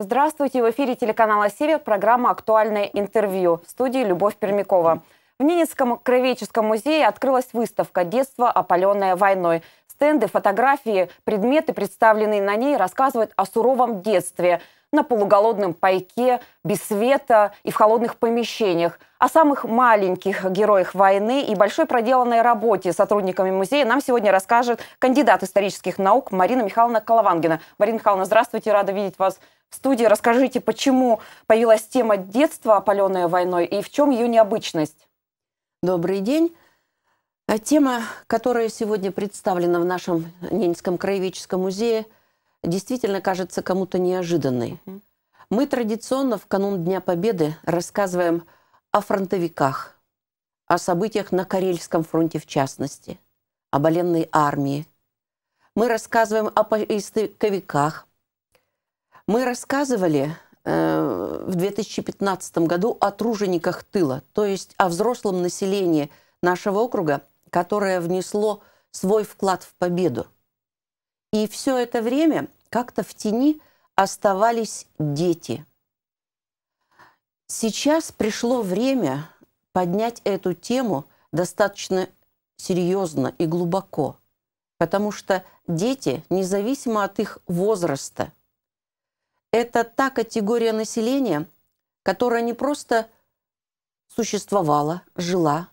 Здравствуйте, в эфире телеканала «Север» программа «Актуальное интервью» в студии Любовь Пермякова. В Ненецком краеведческом музее открылась выставка «Детство, опаленное войной». Стенды, фотографии, предметы, представленные на ней, рассказывают о суровом детстве на полуголодном пайке, без света и в холодных помещениях. О самых маленьких героях войны и большой проделанной работе сотрудниками музея нам сегодня расскажет кандидат исторических наук Марина Михайловна Коловангина. Марина Михайловна, здравствуйте, рада видеть вас в студии. Расскажите, почему появилась тема детства, опаленное войной, и в чем ее необычность? Добрый день. А тема, которая сегодня представлена в нашем Ненецком краеведческом музее, действительно кажется кому-то неожиданной. Угу. Мы традиционно в канун Дня Победы рассказываем о фронтовиках, о событиях на Карельском фронте в частности, о боленной армии. Мы рассказываем о поисковиках. Мы рассказывали э, в 2015 году о тружениках тыла, то есть о взрослом населении нашего округа, которое внесло свой вклад в победу. И все это время как-то в тени оставались дети. Сейчас пришло время поднять эту тему достаточно серьезно и глубоко, потому что дети, независимо от их возраста, это та категория населения, которая не просто существовала, жила,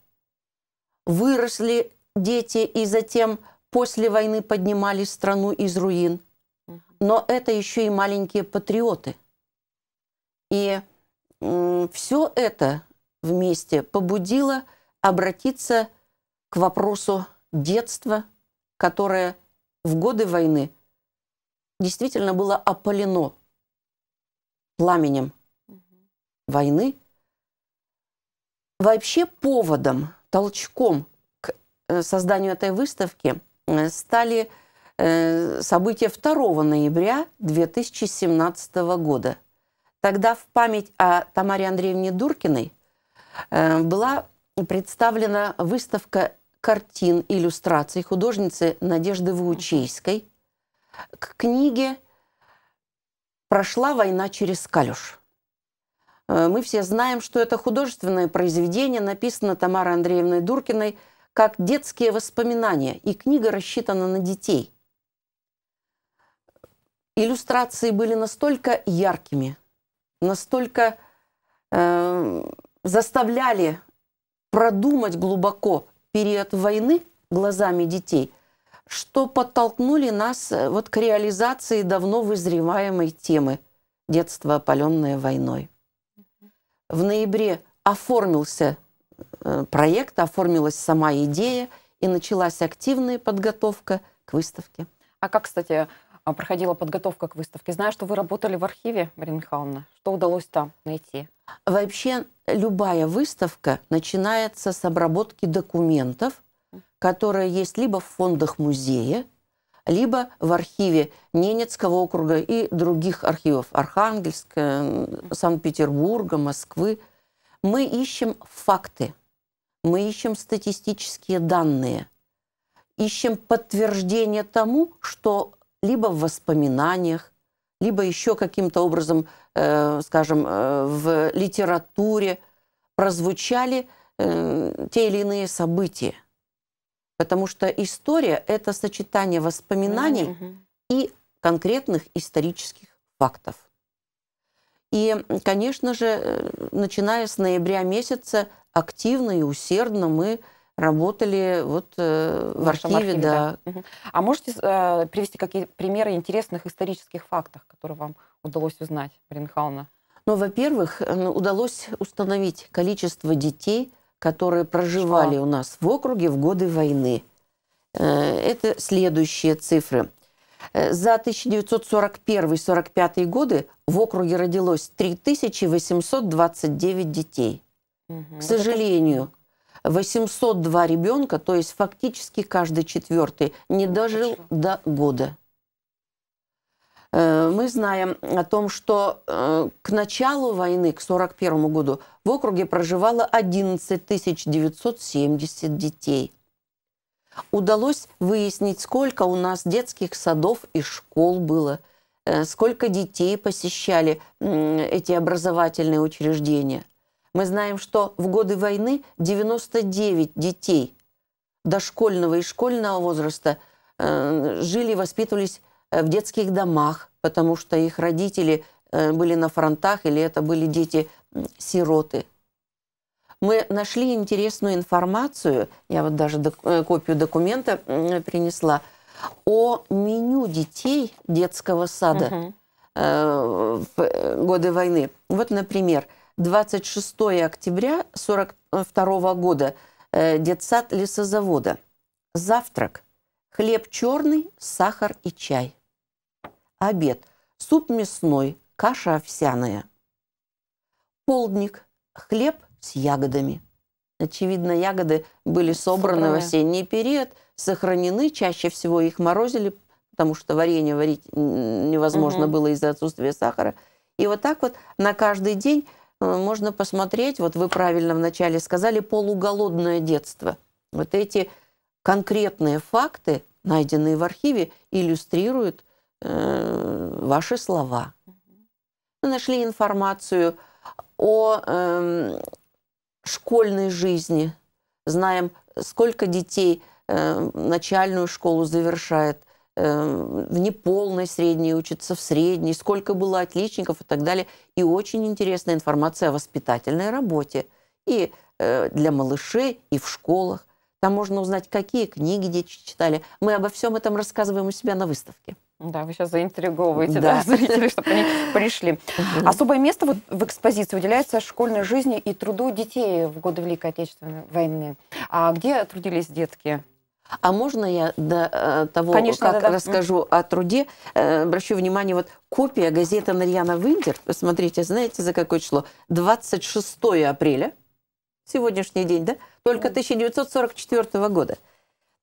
выросли дети и затем после войны поднимали страну из руин. Но это еще и маленькие патриоты. И все это вместе побудило обратиться к вопросу детства, которое в годы войны действительно было опалено пламенем войны, вообще поводом толчком к э, созданию этой выставки э, стали э, события 2 ноября 2017 года. Тогда в память о Тамаре Андреевне Дуркиной была представлена выставка картин иллюстраций художницы Надежды Ваучейской к книге «Прошла война через Калюш». Э, мы все знаем, что это художественное произведение написано Тамарой Андреевной Дуркиной как детские воспоминания, и книга рассчитана на детей. Иллюстрации были настолько яркими, настолько э, заставляли продумать глубоко период войны глазами детей, что подтолкнули нас э, вот к реализации давно вызреваемой темы детства, опаленное войной в ноябре оформился э, проект, оформилась сама идея, и началась активная подготовка к выставке. А как, кстати, а, проходила подготовка к выставке? Знаю, что вы работали в архиве, Марина Михайловна. Что удалось там найти? Вообще любая выставка начинается с обработки документов, которые есть либо в фондах музея, либо в архиве Ненецкого округа и других архивов Архангельска, Санкт-Петербурга, Москвы. Мы ищем факты, мы ищем статистические данные, ищем подтверждение тому, что либо в воспоминаниях, либо еще каким-то образом, э, скажем, э, в литературе прозвучали э, те или иные события. Потому что история – это сочетание воспоминаний mm -hmm. и конкретных исторических фактов. И, конечно же, э, начиная с ноября месяца, активно и усердно мы работали вот э, в, в архиве, архиве да. А можете э, привести какие примеры интересных исторических фактов, которые вам удалось узнать, Марина Ну, во-первых, э, ну, удалось установить количество детей, которые проживали Что? у нас в округе в годы войны. Э, это следующие цифры. Э, за 1941-45 годы в округе родилось 3829 детей. Угу. К сожалению, 802 ребенка, то есть фактически каждый четвертый, не дожил Хорошо. до года. Э, мы знаем о том, что э, к началу войны, к 1941 году, в округе проживало 11 970 детей. Удалось выяснить, сколько у нас детских садов и школ было, э, сколько детей посещали эти образовательные учреждения. Мы знаем, что в годы войны 99 детей дошкольного и школьного возраста жили и воспитывались Э, в детских домах, потому что их родители э, были на фронтах или это были дети-сироты. Мы нашли интересную информацию, я вот даже док э, копию документа принесла, о меню детей детского сада угу. в годы войны. Вот, например, 26 октября 1942 года детсад лесозавода. Завтрак Хлеб черный, сахар и чай. Обед. Суп мясной, каша овсяная. Полдник. Хлеб с ягодами. Очевидно, ягоды были собраны Собраны. в осенний период, сохранены, чаще всего их морозили, потому что варенье варить невозможно угу. было из-за отсутствия сахара. И вот так вот на каждый день э, можно посмотреть, вот вы правильно вначале сказали, полуголодное детство. Вот эти конкретные факты, найденные в архиве, иллюстрируют э, ваши слова. Мы нашли информацию о э, школьной жизни, знаем, сколько детей э, начальную школу завершает, э, в неполной средней учатся, в средней, сколько было отличников и так далее. И очень интересная информация о воспитательной работе и э, для малышей, и в школах. Там можно узнать, какие книги дети читали. Мы обо всем этом рассказываем у себя на выставке. Да, вы сейчас заинтриговываете да. Да, зрителей, чтобы они пришли. Особое место вот в экспозиции уделяется школьной жизни и труду детей в годы Великой Отечественной войны. А где трудились детки? А можно я до э, того, Конечно, как да, да. расскажу о труде, э, обращу внимание, вот копия газеты Нарьяна Виндер, посмотрите, знаете, за какое число? 26 апреля сегодняшний день, да? Только 1944 года.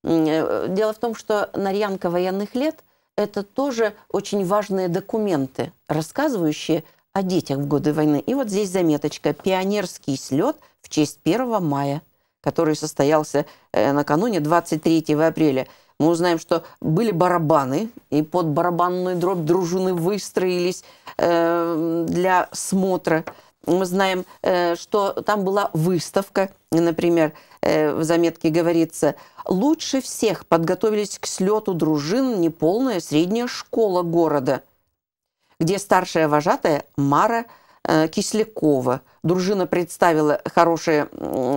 Э, дело в том, что Нарьянка военных лет – это тоже очень важные документы, рассказывающие о детях в годы войны. И вот здесь заметочка «Пионерский слет в честь 1 мая», который состоялся э, накануне 23 апреля. Мы узнаем, что были барабаны, и под барабанную дробь дружины выстроились э, для смотра мы знаем, э, что там была выставка, например, э, в заметке говорится, лучше всех подготовились к слету дружин неполная средняя школа города, где старшая вожатая Мара э, Кислякова. Дружина представила хорошие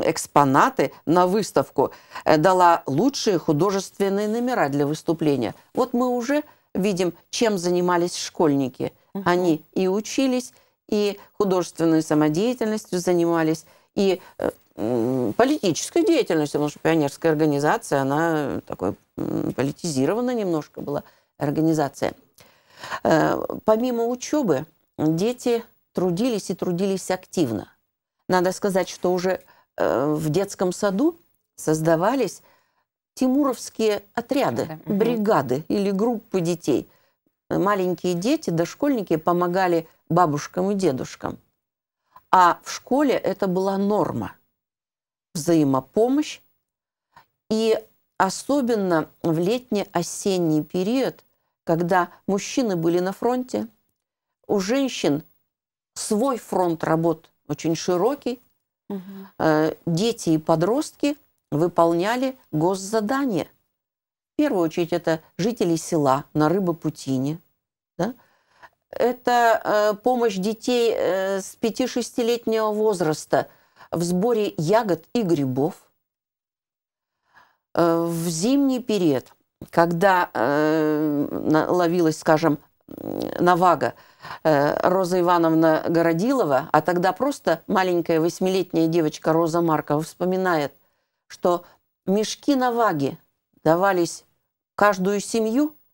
экспонаты на выставку, дала лучшие художественные номера для выступления. Вот мы уже видим, чем занимались школьники. Они и учились, и художественной самодеятельностью занимались, и э, политической деятельностью, потому что пионерская организация, она такой политизирована немножко была организация. Э, помимо учебы, дети трудились и трудились активно. Надо сказать, что уже э, в детском саду создавались тимуровские отряды, бригады или группы детей. Маленькие дети, дошкольники помогали бабушкам и дедушкам. А в школе это была норма. Взаимопомощь. И особенно в летне-осенний период, когда мужчины были на фронте, у женщин свой фронт работ очень широкий. Угу. Дети и подростки выполняли госзадания. В первую очередь это жители села на Рыбопутине, да? это э, помощь детей э, с 5-6-летнего возраста в сборе ягод и грибов. Э, в зимний период, когда ловилась, скажем, навага Роза Ивановна Городилова, а тогда просто маленькая восьмилетняя девочка Роза Маркова вспоминает, что мешки наваги давались каждую семью –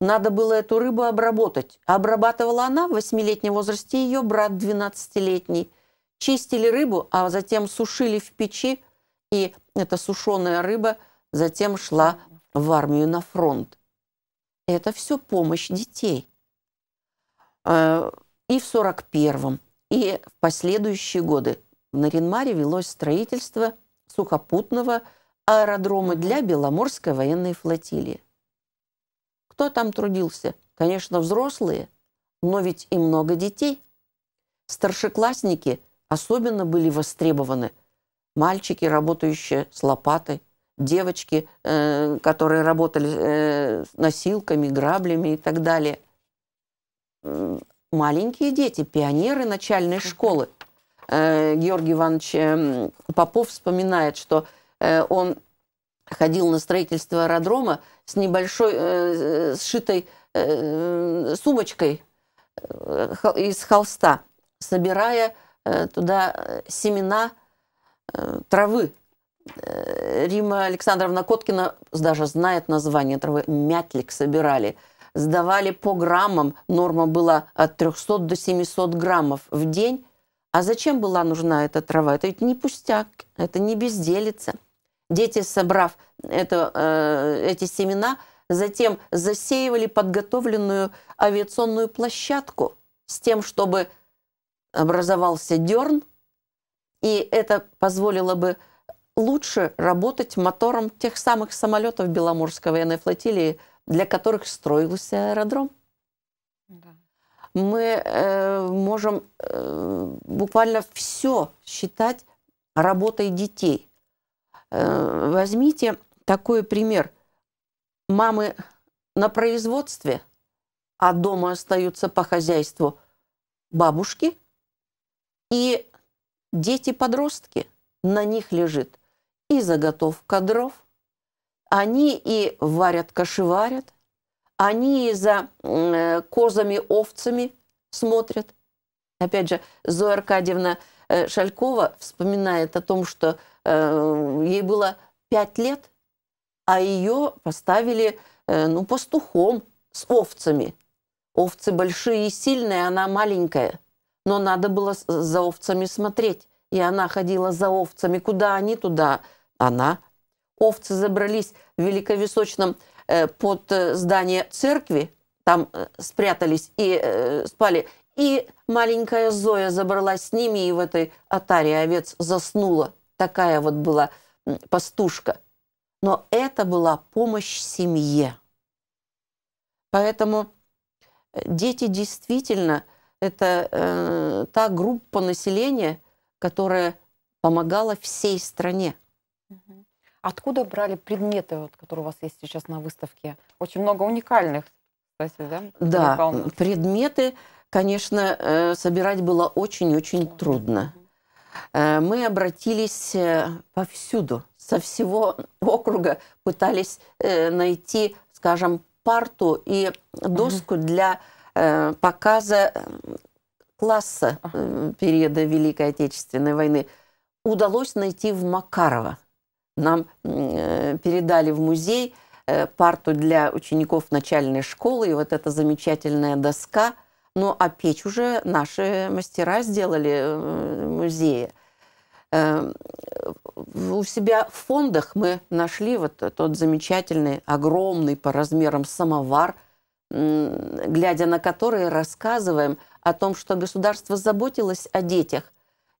надо было эту рыбу обработать. Обрабатывала она в восьмилетнем возрасте ее брат двенадцатилетний. Чистили рыбу, а затем сушили в печи, и эта сушеная рыба затем шла в армию на фронт. Это все помощь детей. Э, и в 41-м, и в последующие годы в Наринмаре велось строительство сухопутного аэродрома для Беломорской военной флотилии. Кто там трудился? Конечно, взрослые, но ведь и много детей. Старшеклассники особенно были востребованы. Мальчики, работающие с лопатой, девочки, э, которые работали э, с носилками, граблями и так далее. Маленькие дети, пионеры начальной школы. Э, Георгий Иванович эм, Попов вспоминает, что э, он ходил на строительство аэродрома с небольшой э, э сшитой э, э сумочкой э, из холста, собирая э, туда семена э, травы. Рима Александровна Коткина даже знает название травы. Мятлик собирали. Сдавали по граммам. Норма была от 300 до 700 граммов в день. А зачем была нужна эта трава? Это ведь не пустяк, это не безделица. Дети, собрав это, э, эти семена, затем засеивали подготовленную авиационную площадку с тем, чтобы образовался дерн, и это позволило бы лучше работать мотором тех самых самолетов Беломорской военной флотилии, для которых строился аэродром. Да. Мы э, можем э, буквально все считать работой детей. Э, возьмите такой пример. Мамы на производстве, а дома остаются по хозяйству бабушки и дети-подростки. На них лежит и заготовка дров, они и варят-кошеварят, они и за э, козами-овцами смотрят. Опять же, Зоя Аркадьевна э, Шалькова вспоминает о том, что Э, ей было пять лет, а ее поставили э, ну, пастухом с овцами. Овцы большие и сильные, она маленькая. Но надо было за овцами смотреть. И она ходила за овцами. Куда они, туда она. Овцы забрались в Великовисочном э, под здание церкви, там спрятались и спали. И маленькая Зоя забралась с ними и в этой атаре овец заснула такая вот была пастушка. Но это была помощь семье. Поэтому э, дети действительно это э, та группа населения, которая помогала всей стране. Откуда брали предметы, вот, которые у вас есть сейчас на выставке? Очень много уникальных, кстати, да? Да, предметы, конечно, э, собирать было очень-очень трудно. Mm -hmm. Э, мы обратились э, повсюду, со всего округа пытались э, найти, скажем, парту и доску для показа класса периода Великой Отечественной войны. Удалось найти в Макарова. Нам передали в музей парту для учеников начальной школы, и вот эта замечательная доска – ну, а печь уже наши мастера сделали э, музее. Э, у себя в фондах мы нашли вот тот замечательный, огромный по размерам самовар, глядя на который рассказываем о том, что государство заботилось о детях.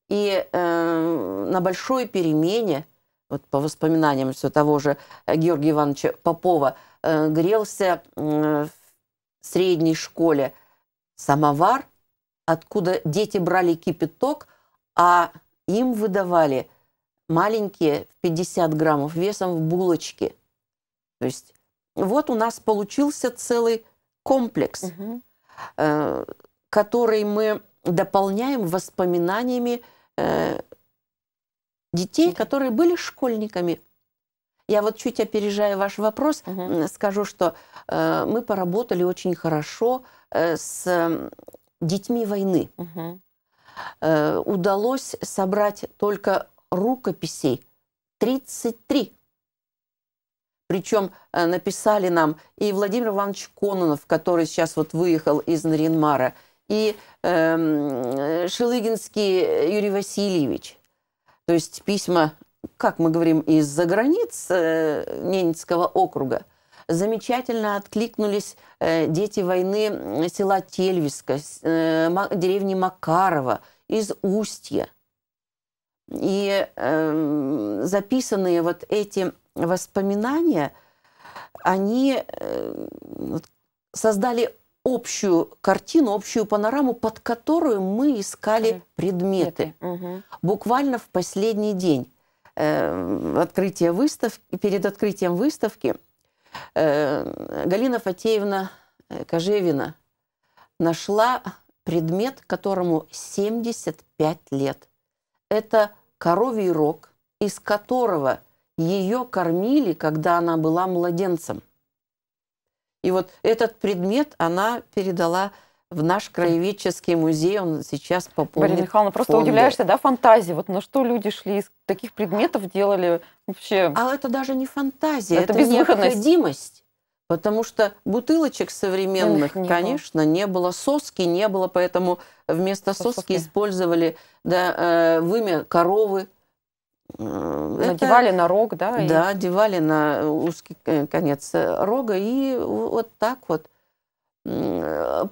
И э, на большой перемене, вот по воспоминаниям все того же Георгия Ивановича Попова, э, грелся э, в средней школе – самовар, откуда дети брали кипяток, а им выдавали маленькие в 50 граммов весом в булочки. То есть вот у нас получился целый комплекс, угу. который мы дополняем воспоминаниями э, детей, которые были школьниками. Я вот чуть опережая ваш вопрос, угу. скажу, что э, мы поработали очень хорошо Э, с детьми войны. Угу. Удалось собрать только рукописей 33. Причем э, написали нам и Владимир Иванович Кононов, который сейчас вот выехал из Наринмара, и эм, э, Шелыгинский Юрий Васильевич. То есть письма, как мы говорим, из-за границ э, Ненецкого округа – Замечательно откликнулись э, дети войны села Тельвиска, э, деревни Макарова, из Устья. И э, записанные вот эти воспоминания, они э, создали общую картину, общую панораму, под которую мы искали предметы. Буквально в последний день э, открытия выставки, перед открытием выставки Э, Галина Фатеевна э, Кожевина нашла предмет, которому 75 лет. Это коровий рог, из которого ее кормили, когда она была младенцем. И вот этот предмет она передала в наш краеведческий музей он сейчас пополнен. Марина Михайловна, просто фонды. удивляешься, да, фантазии. Вот на что люди шли, из таких предметов делали вообще. А это даже не фантазия, это, это необходимость. Потому что бутылочек современных, не конечно, было. не было, соски не было, поэтому вместо соски, соски использовали да, э, вымя коровы. Э, Надевали это, на рог, да? Да, и... одевали на узкий э, конец э, рога, и вот так вот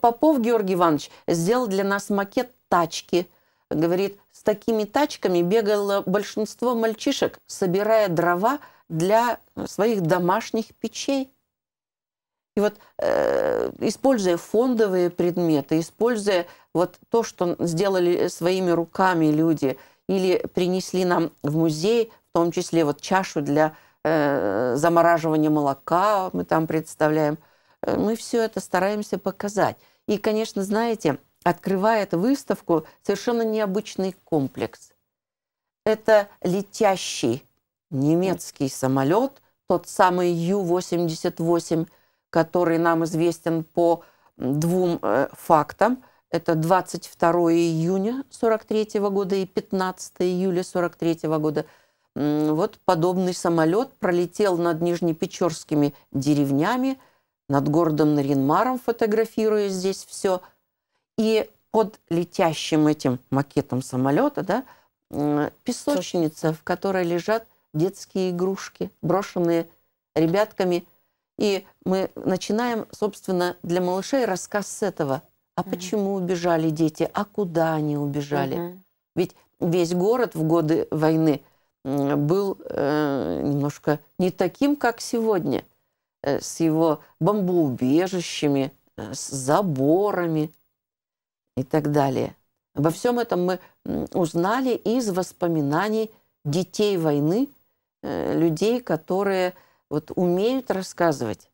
Попов Георгий Иванович сделал для нас макет тачки. Говорит, с такими тачками бегало большинство мальчишек, собирая дрова для своих домашних печей. И вот э, используя фондовые предметы, используя вот то, что сделали своими руками люди, или принесли нам в музей, в том числе вот чашу для э, замораживания молока, мы там представляем – Э, мы все это стараемся показать. И, конечно, знаете, открывает выставку совершенно необычный комплекс. Это летящий немецкий самолет, тот самый Ю-88, который нам известен по двум э, фактам. Это 22 июня 43 года и 15 июля 43 года. Вот подобный самолет пролетел над Нижнепечорскими деревнями – над городом Наринмаром фотографируя здесь все. И под летящим этим макетом самолета, да, песочница, в которой лежат детские игрушки, брошенные ребятками. И мы начинаем, собственно, для малышей рассказ с этого. А угу. почему убежали дети? А куда они убежали? Угу. Ведь весь город в годы войны был э, немножко не таким, как сегодня. Э, с его бомбоубежищами, э, с заборами и так далее. Обо всем этом мы узнали из воспоминаний детей войны, э, людей, которые вот умеют рассказывать.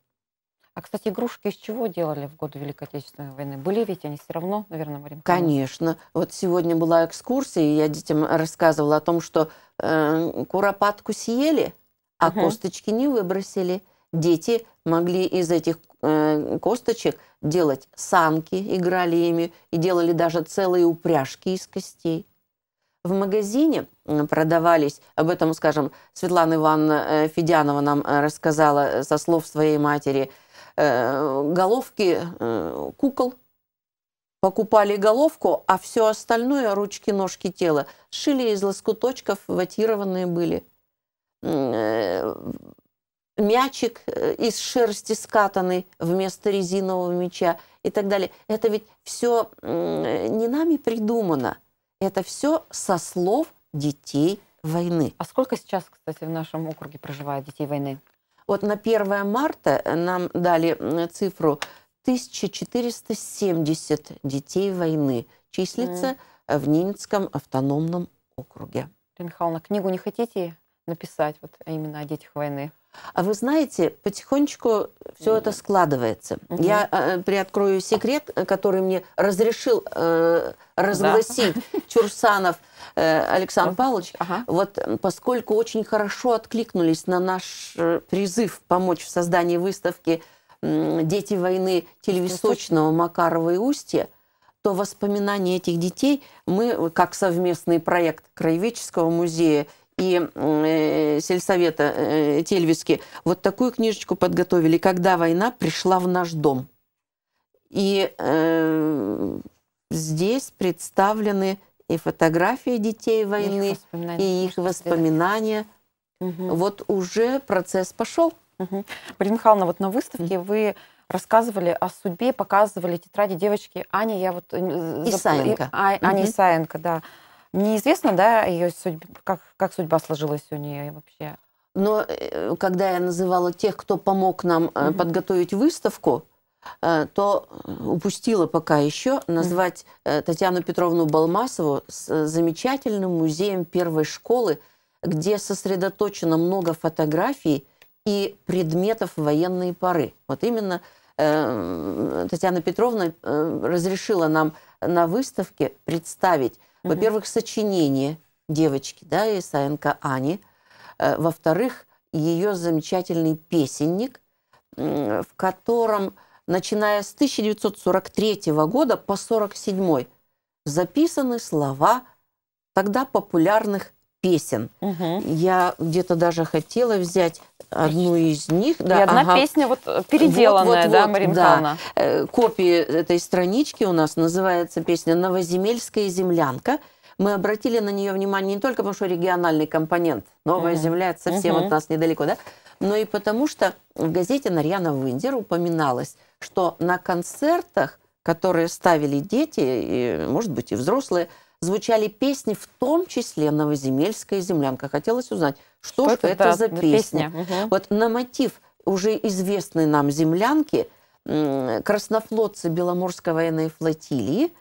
А, кстати, игрушки из чего делали в годы Великой Отечественной войны? Были ведь они все равно, наверное, Марина? Конечно. Вот сегодня была экскурсия, и я детям рассказывала о том, что э, куропатку съели, а угу. косточки не выбросили дети могли из этих э, косточек делать санки, играли ими и делали даже целые упряжки из костей. В магазине э, продавались, об этом, скажем, Светлана Ивановна э, Федянова нам э, рассказала со слов своей матери, э, головки э, кукол. Покупали головку, а все остальное, ручки, ножки, тело, шили из лоскуточков, ватированные были – мячик э, из шерсти скатанный вместо резинового мяча и так далее. Это ведь все не нами придумано. Это все со слов детей войны. А сколько сейчас, кстати, в нашем округе проживает детей войны? Вот на 1 марта нам дали цифру 1470 детей войны числится mm. в Нинецком автономном округе. Михайловна, книгу не хотите написать вот именно о детях войны? А вы знаете, потихонечку все это складывается. Угу. Я э, приоткрою секрет, э, который мне разрешил э, разгласить да. Чурсанов э, Александр Павлович. Ага. Вот поскольку очень хорошо откликнулись на наш э, призыв помочь в создании выставки «Дети войны» Телевисочного, Макарова и Устья, то воспоминания этих детей мы, как совместный проект Краеведческого музея и э, сельсовета э, Тельвиски вот такую книжечку подготовили «Когда война пришла в наш дом». И э, здесь представлены и фотографии детей войны, и их воспоминания. И их воспоминания. Угу. Вот уже процесс пошел. Угу. Марина Михайловна, вот на выставке угу. вы рассказывали о судьбе, показывали тетради девочки Ани, я вот... Исаенко. Э, и, а, Ани угу. Исаенко, да. Неизвестно, да, ее судьба, как, как судьба сложилась у нее вообще? Но э, когда я называла тех, кто помог нам Mm -hmm. подготовить выставку, э, то упустила пока еще назвать Mm -hmm. Татьяну Петровну Балмасову с замечательным музеем первой школы, где сосредоточено много фотографий и предметов военной поры. Вот именно Татьяна Петровна разрешила нам на выставке представить во-первых, сочинение девочки, да, Исаенко Ани. Э, во-вторых, ее замечательный песенник, в котором, начиная с 1943 года по 1947 записаны слова тогда популярных песен. Угу. Я где-то даже хотела взять одну из них. Да, И одна ага. песня вот э, переделанная, вот, вот, да, вот, Мария Да. Э, копии этой странички у нас называется песня «Новоземельская землянка». Мы обратили на нее внимание не только потому, что региональный компонент «Новая угу. земля» совсем угу. от нас недалеко, да? но и потому, что в газете «Нарьяна Виндер» упоминалось, что на концертах, которые ставили дети, и, может быть, и взрослые, звучали песни, в том числе «Новоземельская землянка». Хотелось узнать, что, что это, за песня. песня. Угу. Вот на мотив уже известной нам землянки краснофлотцы Беломорской военной флотилии,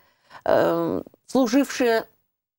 э, служившие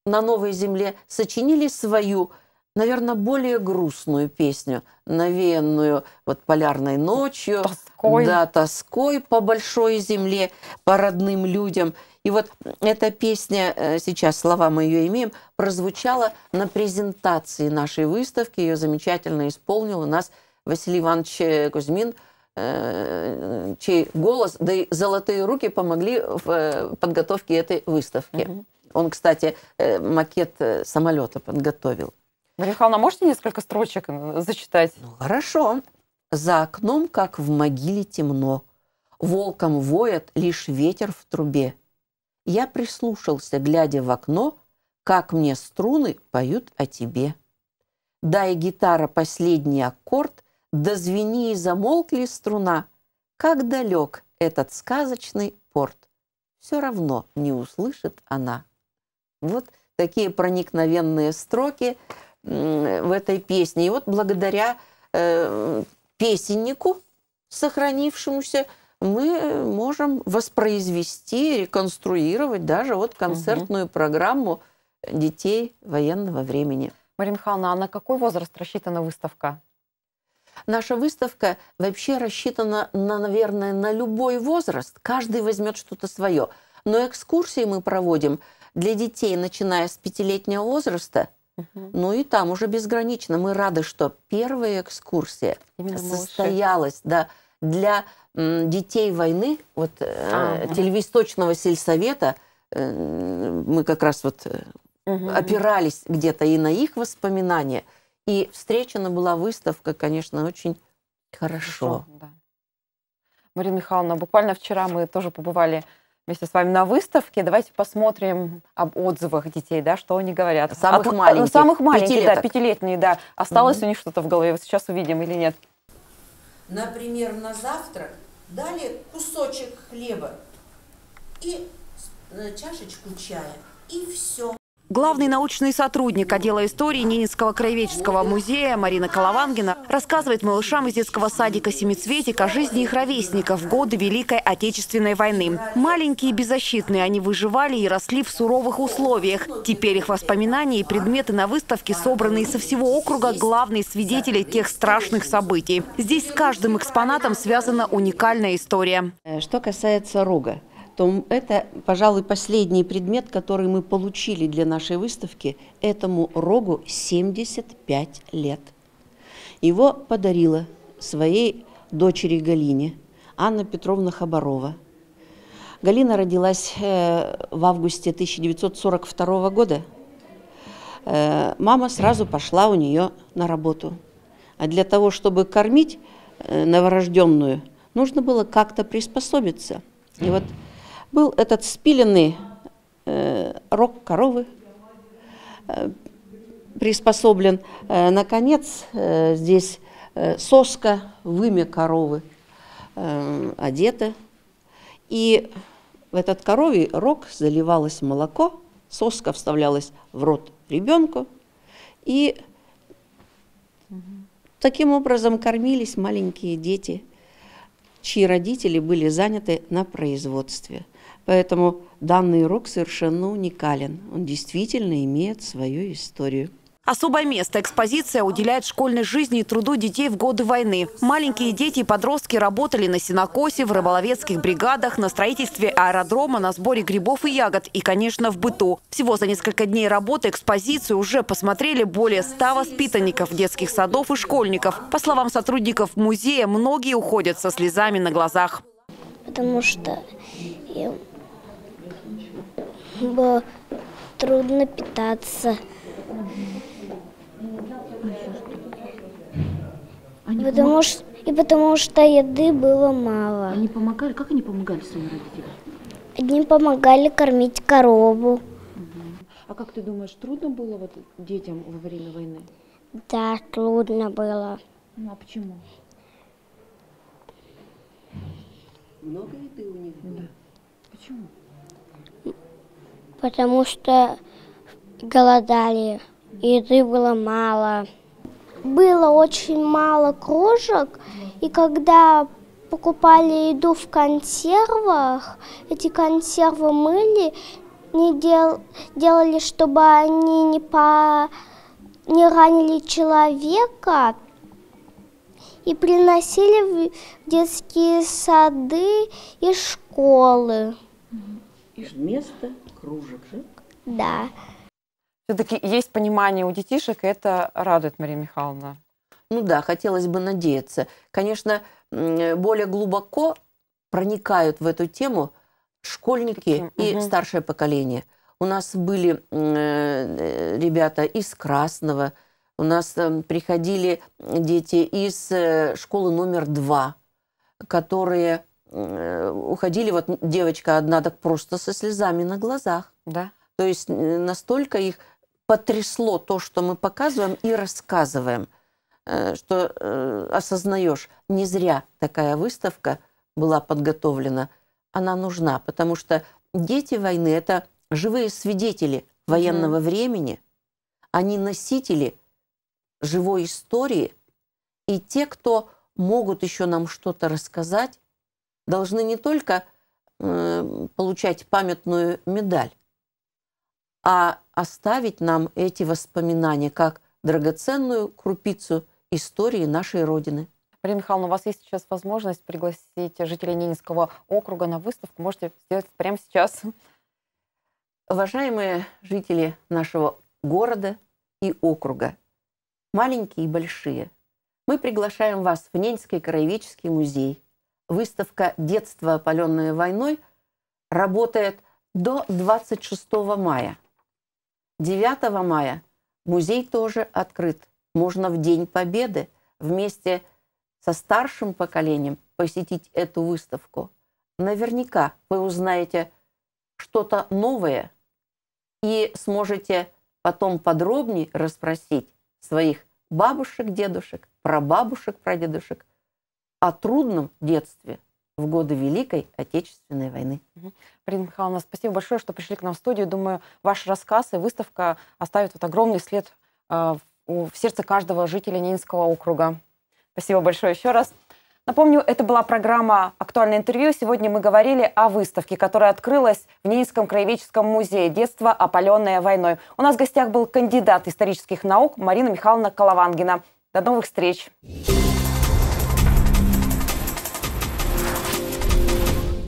на Новой Земле, сочинили свою наверное, более грустную песню, навеянную вот полярной ночью, тоской. да, тоской по большой земле, по родным людям. И вот эта песня, э, сейчас слова мы ее имеем, прозвучала на презентации нашей выставки, ее замечательно исполнил у нас Василий Иванович э, Кузьмин, э, чей голос, да и золотые руки помогли в подготовке этой выставки. Угу. Он, кстати, макет самолета подготовил. Мария Михайловна, можете несколько строчек э, зачитать? Ну, хорошо. «За окном, как в могиле, темно. Волком воет лишь ветер в трубе. Я прислушался, глядя в окно, как мне струны поют о тебе. Дай гитара последний аккорд, да звени и замолкли струна. Как далек этот сказочный порт. Все равно не услышит она. Вот такие проникновенные строки – в этой песне. И вот благодаря э, песеннику, сохранившемуся, мы можем воспроизвести, реконструировать даже вот концертную угу. программу детей военного времени. Марина Михайловна, а на какой возраст рассчитана выставка? Наша выставка вообще рассчитана, на, наверное, на любой возраст. Каждый возьмет что-то свое. Но экскурсии мы проводим для детей, начиная с пятилетнего возраста – ну и там уже безгранично. Мы рады, что первая экскурсия Именно состоялась да, для детей войны, вот э, телевизионного сельсовета. Э, мы как раз вот угу. опирались где-то и на их воспоминания. И встречена была выставка, конечно, очень хорошо. хорошо да. Марина Михайловна, буквально вчера мы тоже побывали вместе с вами на выставке. Давайте посмотрим об отзывах детей, да, что они говорят. Самых От, маленьких. Самых маленьких, пятилеток. да, пятилетние, да. Осталось угу. у них что-то в голове, вот сейчас увидим или нет. Например, на завтрак дали кусочек хлеба и э, чашечку чая, и все. Главный научный сотрудник отдела истории Ненецкого краеведческого музея Марина Коловангина рассказывает малышам из детского садика «Семицветик» о жизни их ровесников в годы Великой Отечественной войны. Маленькие и беззащитные они выживали и росли в суровых условиях. Теперь их воспоминания и предметы на выставке, собраны со всего округа, главные свидетели тех страшных событий. Здесь с каждым экспонатом связана уникальная история. Что касается рога то это, пожалуй, последний предмет, который мы получили для нашей выставки. Этому рогу 75 лет. Его подарила своей дочери Галине Анна Петровна Хабарова. Галина родилась э, в августе 1942 года. Э, мама сразу пошла у нее на работу. А для того, чтобы кормить э, новорожденную, нужно было как-то приспособиться. И вот был этот спиленный э, рог коровы, э, приспособлен. Э, наконец, э, здесь э, соска, вымя коровы э, одета. И в этот коровий рог заливалось молоко, соска вставлялась в рот ребенку, и таким образом кормились маленькие дети, чьи родители были заняты на производстве – Поэтому данный рок совершенно уникален. Он действительно имеет свою историю. Особое место экспозиция уделяет школьной жизни и труду детей в годы войны. Маленькие дети и подростки работали на сенокосе, в рыболовецких бригадах, на строительстве аэродрома, на сборе грибов и ягод и, конечно, в быту. Всего за несколько дней работы экспозицию уже посмотрели более ста воспитанников детских садов и школьников. По словам сотрудников музея, многие уходят со слезами на глазах. Потому что э, было трудно питаться. Они потому помог... что, и потому что еды было мало. Они помогали? Как они помогали своим родителям? Одни помогали кормить корову. А как ты думаешь, трудно было вот детям во время войны? Да, трудно было. Ну а почему? Много еды у них было? Да. Почему? потому что голодали, еды было мало. Было очень мало кружек, и когда покупали еду в консервах, эти консервы мыли, не дел, делали, чтобы они не, по, не ранили человека, и приносили в детские сады и школы. Из место кружек. Да. Все-таки есть понимание у детишек, и это радует Мария Михайловна. Ну да, хотелось бы надеяться. Конечно, более глубоко проникают в эту тему школьники Таким, и угу. старшее поколение. У нас были э, ребята из Красного, у нас э, приходили дети из э, школы номер два, которые Э, уходили, вот девочка одна так просто со слезами на глазах. Да. То есть э, настолько их потрясло то, что мы показываем и рассказываем, э, что осознаешь, не зря такая выставка была подготовлена, она нужна, потому что дети войны – это живые свидетели военного mm времени, они носители живой истории, и те, кто могут еще нам что-то рассказать, должны не только э, получать памятную медаль, а оставить нам эти воспоминания как драгоценную крупицу истории нашей Родины. Марина Михайловна, у вас есть сейчас возможность пригласить жителей Ненецкого округа на выставку. Можете сделать прямо сейчас. Уважаемые жители нашего города и округа, маленькие и большие, мы приглашаем вас в Ненецкий краеведческий музей – выставка «Детство, опаленное войной» работает до 26 мая. 9 мая музей тоже открыт. Можно в День Победы вместе со старшим поколением посетить эту выставку. Наверняка вы узнаете что-то новое и сможете потом подробнее расспросить своих бабушек, дедушек, прабабушек, прадедушек о трудном детстве в годы Великой Отечественной войны. Марина Михайловна, спасибо большое, что пришли к нам в студию. Думаю, ваш рассказ и выставка оставят вот огромный след а, в сердце каждого жителя Нинского округа. Спасибо большое еще раз. Напомню, это была программа «Актуальное интервью». Сегодня мы говорили о выставке, которая открылась в Нинском краеведческом музее «Детство, опаленное войной». У нас в гостях был кандидат исторических наук Марина Михайловна Коловангина. До новых встреч!